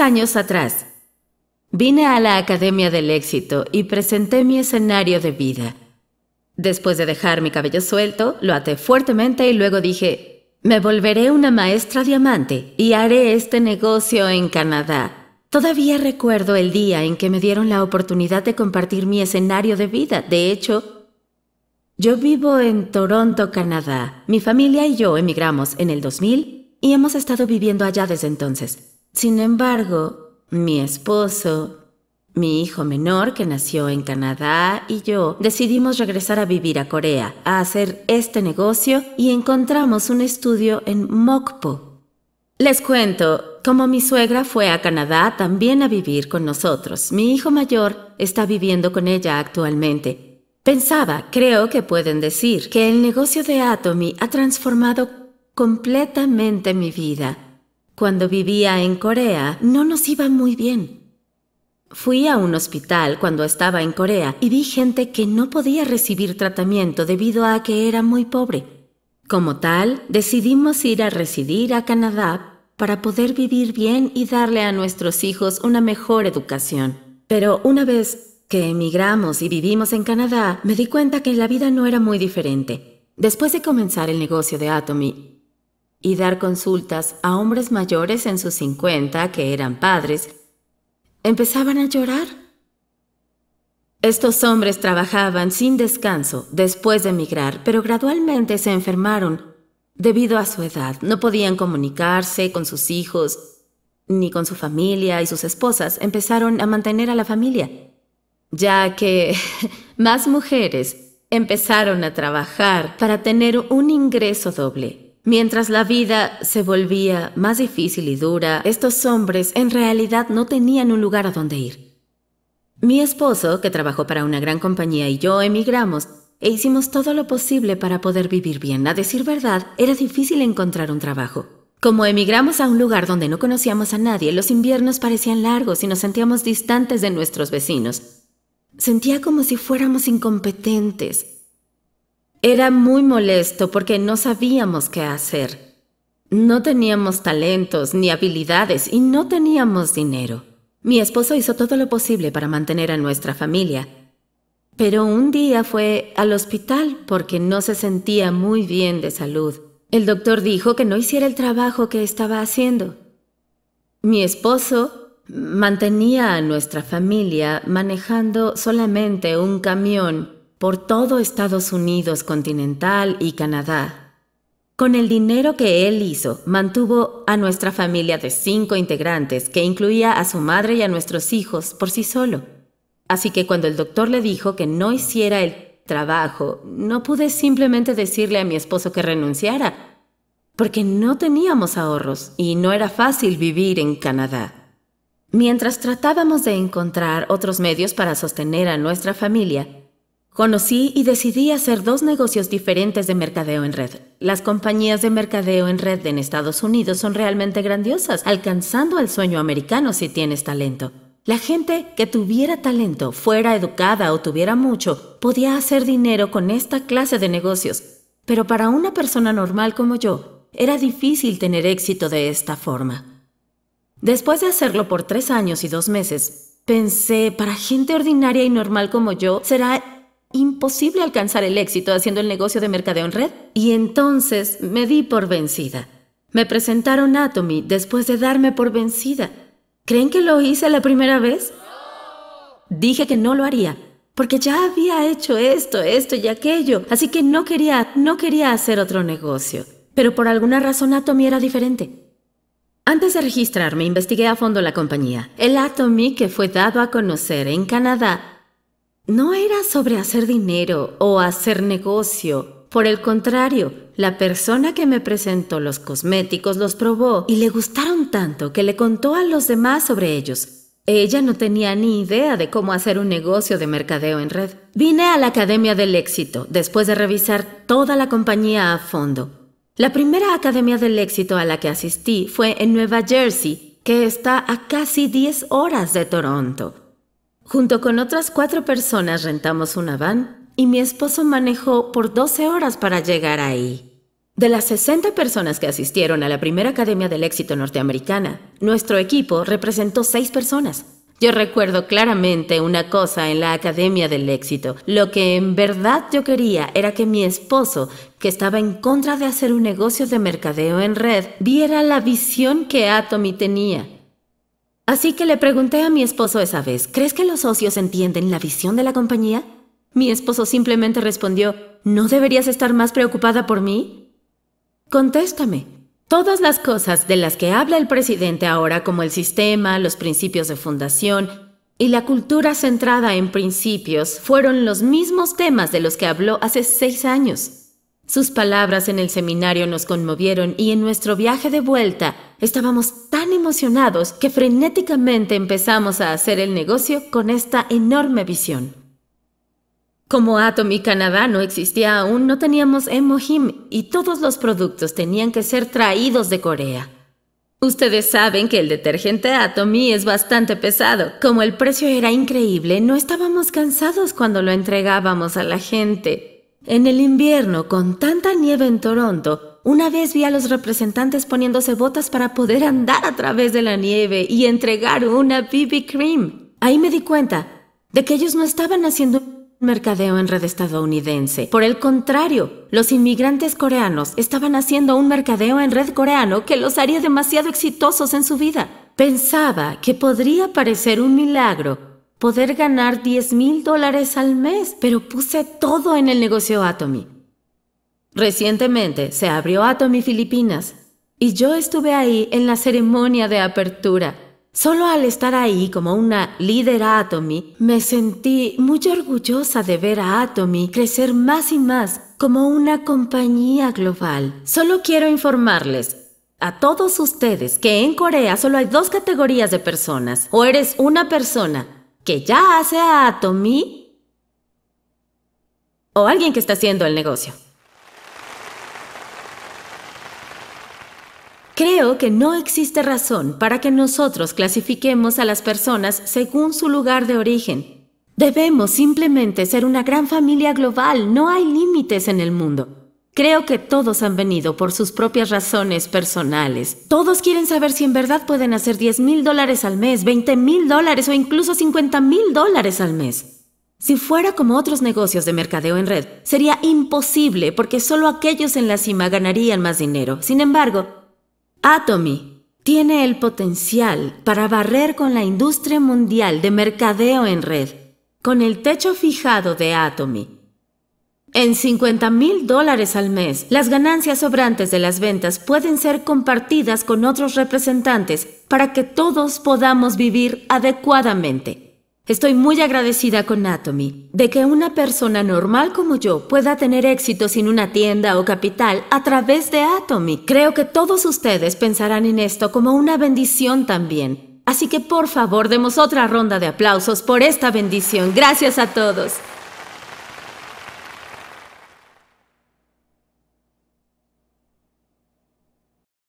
años atrás, vine a la Academia del Éxito y presenté mi escenario de vida. Después de dejar mi cabello suelto, lo até fuertemente y luego dije, me volveré una maestra diamante y haré este negocio en Canadá. Todavía recuerdo el día en que me dieron la oportunidad de compartir mi escenario de vida. De hecho, yo vivo en Toronto, Canadá. Mi familia y yo emigramos en el 2000 y hemos estado viviendo allá desde entonces. Sin embargo, mi esposo, mi hijo menor, que nació en Canadá, y yo decidimos regresar a vivir a Corea, a hacer este negocio y encontramos un estudio en Mokpo. Les cuento, como mi suegra fue a Canadá también a vivir con nosotros, mi hijo mayor está viviendo con ella actualmente. Pensaba, creo que pueden decir, que el negocio de Atomy ha transformado completamente mi vida. Cuando vivía en Corea no nos iba muy bien. Fui a un hospital cuando estaba en Corea y vi gente que no podía recibir tratamiento debido a que era muy pobre. Como tal, decidimos ir a residir a Canadá para poder vivir bien y darle a nuestros hijos una mejor educación. Pero una vez que emigramos y vivimos en Canadá, me di cuenta que la vida no era muy diferente. Después de comenzar el negocio de Atomy, y dar consultas a hombres mayores en sus 50 que eran padres, empezaban a llorar. Estos hombres trabajaban sin descanso después de emigrar, pero gradualmente se enfermaron. Debido a su edad, no podían comunicarse con sus hijos, ni con su familia y sus esposas empezaron a mantener a la familia, ya que más mujeres empezaron a trabajar para tener un ingreso doble Mientras la vida se volvía más difícil y dura, estos hombres en realidad no tenían un lugar a donde ir. Mi esposo, que trabajó para una gran compañía, y yo emigramos e hicimos todo lo posible para poder vivir bien. A decir verdad, era difícil encontrar un trabajo. Como emigramos a un lugar donde no conocíamos a nadie, los inviernos parecían largos y nos sentíamos distantes de nuestros vecinos. Sentía como si fuéramos incompetentes, era muy molesto porque no sabíamos qué hacer. No teníamos talentos ni habilidades y no teníamos dinero. Mi esposo hizo todo lo posible para mantener a nuestra familia, pero un día fue al hospital porque no se sentía muy bien de salud. El doctor dijo que no hiciera el trabajo que estaba haciendo. Mi esposo mantenía a nuestra familia manejando solamente un camión por todo Estados Unidos continental y Canadá. Con el dinero que él hizo, mantuvo a nuestra familia de cinco integrantes, que incluía a su madre y a nuestros hijos, por sí solo. Así que cuando el doctor le dijo que no hiciera el trabajo, no pude simplemente decirle a mi esposo que renunciara, porque no teníamos ahorros y no era fácil vivir en Canadá. Mientras tratábamos de encontrar otros medios para sostener a nuestra familia, Conocí y decidí hacer dos negocios diferentes de mercadeo en red. Las compañías de mercadeo en red en Estados Unidos son realmente grandiosas, alcanzando el sueño americano si tienes talento. La gente que tuviera talento, fuera educada o tuviera mucho, podía hacer dinero con esta clase de negocios. Pero para una persona normal como yo, era difícil tener éxito de esta forma. Después de hacerlo por tres años y dos meses, pensé, para gente ordinaria y normal como yo, será imposible alcanzar el éxito haciendo el negocio de mercadeo en red. Y entonces me di por vencida. Me presentaron Atomy después de darme por vencida. ¿Creen que lo hice la primera vez? Dije que no lo haría, porque ya había hecho esto, esto y aquello, así que no quería, no quería hacer otro negocio. Pero por alguna razón Atomy era diferente. Antes de registrarme, investigué a fondo la compañía. El Atomy que fue dado a conocer en Canadá no era sobre hacer dinero o hacer negocio. Por el contrario, la persona que me presentó los cosméticos los probó y le gustaron tanto que le contó a los demás sobre ellos. Ella no tenía ni idea de cómo hacer un negocio de mercadeo en red. Vine a la Academia del Éxito después de revisar toda la compañía a fondo. La primera Academia del Éxito a la que asistí fue en Nueva Jersey, que está a casi 10 horas de Toronto. Junto con otras cuatro personas rentamos una van y mi esposo manejó por 12 horas para llegar ahí. De las 60 personas que asistieron a la primera Academia del Éxito Norteamericana, nuestro equipo representó seis personas. Yo recuerdo claramente una cosa en la Academia del Éxito. Lo que en verdad yo quería era que mi esposo, que estaba en contra de hacer un negocio de mercadeo en red, viera la visión que Atomy tenía Así que le pregunté a mi esposo esa vez, ¿crees que los socios entienden la visión de la compañía? Mi esposo simplemente respondió, ¿no deberías estar más preocupada por mí? Contéstame. Todas las cosas de las que habla el presidente ahora, como el sistema, los principios de fundación y la cultura centrada en principios, fueron los mismos temas de los que habló hace seis años. Sus palabras en el seminario nos conmovieron y en nuestro viaje de vuelta estábamos tan emocionados que frenéticamente empezamos a hacer el negocio con esta enorme visión. Como Atomy Canadá no existía aún, no teníamos Emohim y todos los productos tenían que ser traídos de Corea. Ustedes saben que el detergente Atomy e es bastante pesado. Como el precio era increíble, no estábamos cansados cuando lo entregábamos a la gente. En el invierno, con tanta nieve en Toronto, una vez vi a los representantes poniéndose botas para poder andar a través de la nieve y entregar una BB Cream. Ahí me di cuenta de que ellos no estaban haciendo un mercadeo en red estadounidense. Por el contrario, los inmigrantes coreanos estaban haciendo un mercadeo en red coreano que los haría demasiado exitosos en su vida. Pensaba que podría parecer un milagro poder ganar 10 mil dólares al mes, pero puse todo en el negocio Atomy. Recientemente se abrió Atomy Filipinas y yo estuve ahí en la ceremonia de apertura. Solo al estar ahí como una líder Atomy, me sentí muy orgullosa de ver a Atomy crecer más y más como una compañía global. Solo quiero informarles a todos ustedes que en Corea solo hay dos categorías de personas. O eres una persona que ya sea Tommy o alguien que está haciendo el negocio. Creo que no existe razón para que nosotros clasifiquemos a las personas según su lugar de origen. Debemos simplemente ser una gran familia global, no hay límites en el mundo. Creo que todos han venido por sus propias razones personales. Todos quieren saber si en verdad pueden hacer 10 mil dólares al mes, 20 mil dólares o incluso 50 mil dólares al mes. Si fuera como otros negocios de mercadeo en red, sería imposible porque solo aquellos en la cima ganarían más dinero. Sin embargo, Atomy tiene el potencial para barrer con la industria mundial de mercadeo en red. Con el techo fijado de Atomy, en 50 mil dólares al mes, las ganancias sobrantes de las ventas pueden ser compartidas con otros representantes para que todos podamos vivir adecuadamente. Estoy muy agradecida con Atomy de que una persona normal como yo pueda tener éxito sin una tienda o capital a través de Atomy. Creo que todos ustedes pensarán en esto como una bendición también. Así que por favor demos otra ronda de aplausos por esta bendición. Gracias a todos.